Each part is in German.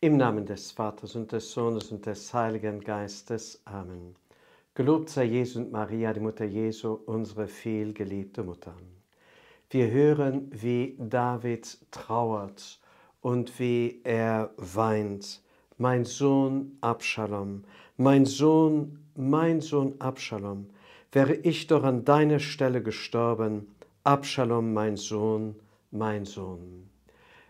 Im Namen des Vaters und des Sohnes und des Heiligen Geistes. Amen. Gelobt sei Jesus und Maria, die Mutter Jesu, unsere vielgeliebte Mutter. Wir hören, wie David trauert und wie er weint. Mein Sohn Abschalom, mein Sohn, mein Sohn Abschalom, wäre ich doch an deiner Stelle gestorben. Abschalom, mein Sohn, mein Sohn.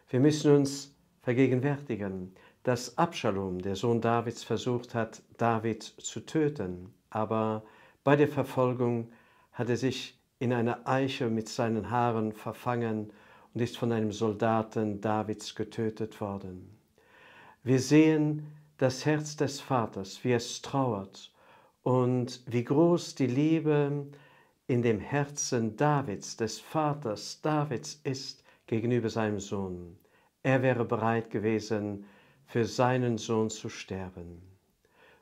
Wir müssen uns vergegenwärtigen, dass Abschalom, der Sohn Davids, versucht hat, David zu töten, aber bei der Verfolgung hat er sich in einer Eiche mit seinen Haaren verfangen und ist von einem Soldaten Davids getötet worden. Wir sehen das Herz des Vaters, wie es trauert und wie groß die Liebe in dem Herzen Davids, des Vaters Davids ist gegenüber seinem Sohn. Er wäre bereit gewesen, für seinen Sohn zu sterben.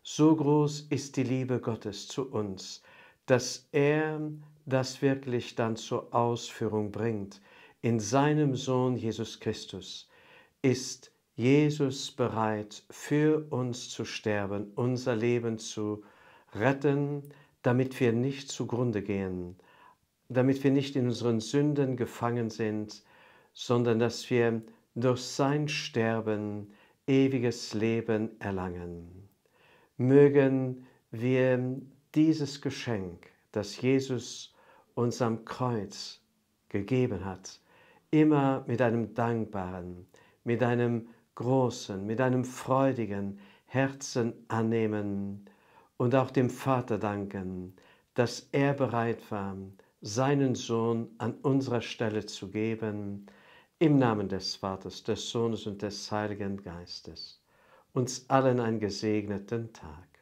So groß ist die Liebe Gottes zu uns, dass er das wirklich dann zur Ausführung bringt. In seinem Sohn Jesus Christus ist Jesus bereit, für uns zu sterben, unser Leben zu retten, damit wir nicht zugrunde gehen, damit wir nicht in unseren Sünden gefangen sind, sondern dass wir durch sein Sterben ewiges Leben erlangen. Mögen wir dieses Geschenk, das Jesus uns am Kreuz gegeben hat, immer mit einem dankbaren, mit einem großen, mit einem freudigen Herzen annehmen und auch dem Vater danken, dass er bereit war, seinen Sohn an unserer Stelle zu geben, im Namen des Vaters, des Sohnes und des Heiligen Geistes. Uns allen einen gesegneten Tag.